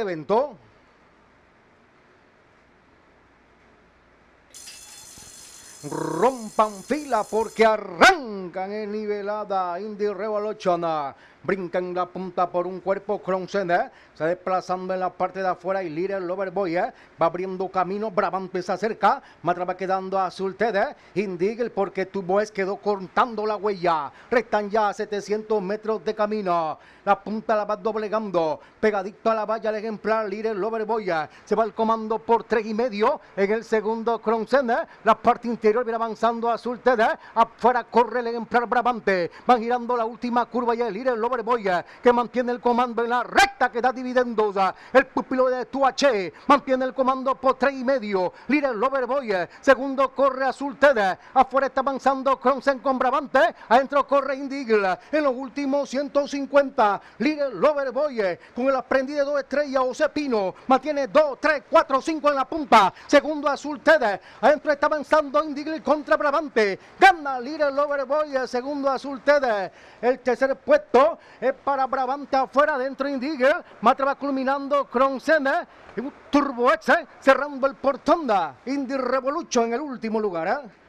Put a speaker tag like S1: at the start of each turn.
S1: reventó. Rompan fila porque arrancan en nivelada Indy Revolution brinca en la punta por un cuerpo. Cronsena ¿eh? se desplazando en la parte de afuera y Lira el ¿eh? va abriendo camino. Brabante se acerca. Matra va quedando a Zultede. ¿eh? Indigel porque tu voz quedó cortando la huella. Restan ya 700 metros de camino. La punta la va doblegando. Pegadito a la valla el ejemplar líder el Se va el comando por tres y medio en el segundo Cronsena. La parte interior viene avanzando azul Zultede. Afuera corre el ejemplar Brabante. Van girando la última curva y el líder el Berboya, que mantiene el comando en la recta que da dividendos. El pupilo de Tuache mantiene el comando por tres y medio. Líder Loverboy, segundo corre Azul Teda. Afuera está avanzando Cronsen con Brabante. Adentro corre Indigla. En los últimos 150, líder Loverboy con el aprendiz de dos estrellas, José Pino. Mantiene dos, tres, cuatro, cinco en la punta. Segundo Azul Teda. Adentro está avanzando Indigla contra Brabante. Gana líder Boy... segundo Azul Teda. El tercer puesto es para Brabante afuera, dentro Indiger, Matra va culminando Cronsene y Turbo Exe eh, cerrando el portonda, Indy Revolution en el último lugar. Eh.